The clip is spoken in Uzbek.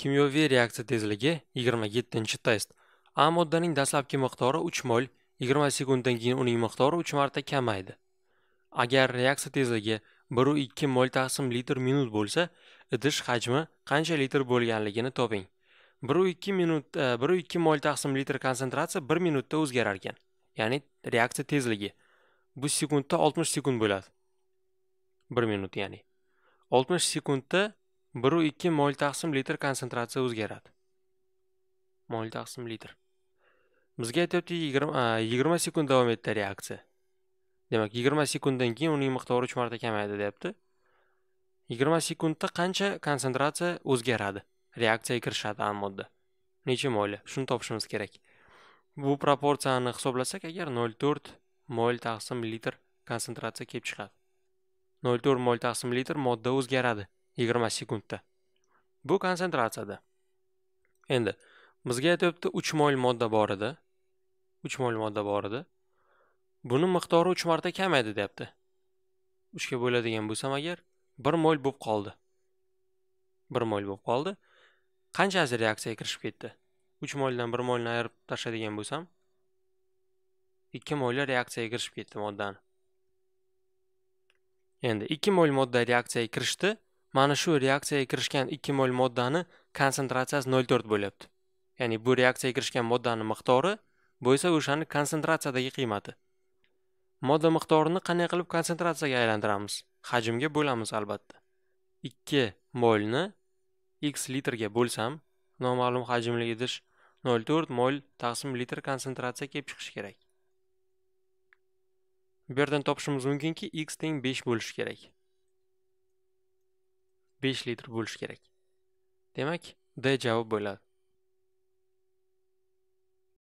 kimyoviy reaksiya tezligi 27 test a moddaning dastlabki miqdori 3 mol 20 sekunddan keyin uning miqdori 3 marta kamaydi agar reaksiya tezligi 1,2 mol taqsim litr minut bo'lsa idish hajmi qancha litr bo'lganligini toping 1,2 minut 1,2 e, mol taqsim litr konsentratsiya 1 minutda o'zgarar ekan ya'ni reaksiya tezligi bu sekundda 60 sekund bo'ladi 1 minut ya'ni 60 sekundda 1,2 mol taqsim litr konsentratsiya o'zgaradi. Mol taqsim litr. Bizga aytyapti 20 20 sekund davom etadi reaksiya. Demak, 20 sekunddan keyin uning miqdori 3 marta kamayadi, deyapti. 20 sekundda qancha konsentratsiya o'zgaradi? Reaksiyaga kirishadi ammoda. Necha mol? Shuni topishimiz kerak. Bu proporsiyani hisoblasak, agar 0.4 mol taqsim litr konsentratsiya kelib chiqadi. 0.4 mol taqsim litr modda o'zgaradi. 20 sekundda. Bu konsentratsiyada. Endi bizga aytibdi 3 mol modda bor edi. 3 mol modda bor edi. Buni miqdori 3 marta kamaydi deyapti. 3 ga bo'ladigan bo'lsam agar 1 mol bo'lib qoldi. 1 mol bo'lib qoldi. Qancha az reaksiya kirishib ketdi? 3 moldan 1 molni ayirib tashlaydigan bo'lsam 2 mol reaksiya kirishib ketdi moddan. Endi 2 mol modda reaksiya kirishdi. mana shu reaksiyaga kirishgan ikki mol moddani konsentratsiyasi 0,4 bo'lyapti ya'ni bu reaksiyaga kirishgan moddani miqdori bu esa o'shani konsentratsiyadagi qiymati modda miqdorini qanday qilib konsentratsiyaga aylantiramiz hajmga bo'lamiz albatta 2 molni x litrga bo'lsam noma'lum hajmli idish 0,4 mol taqsim litr konsentratsiya kelib chiqishi kerak bu yerdan topishimiz mumkinki x teng besh bo'lishi kerak 5 litr bo'lishi kerak demak d javob bo'ladi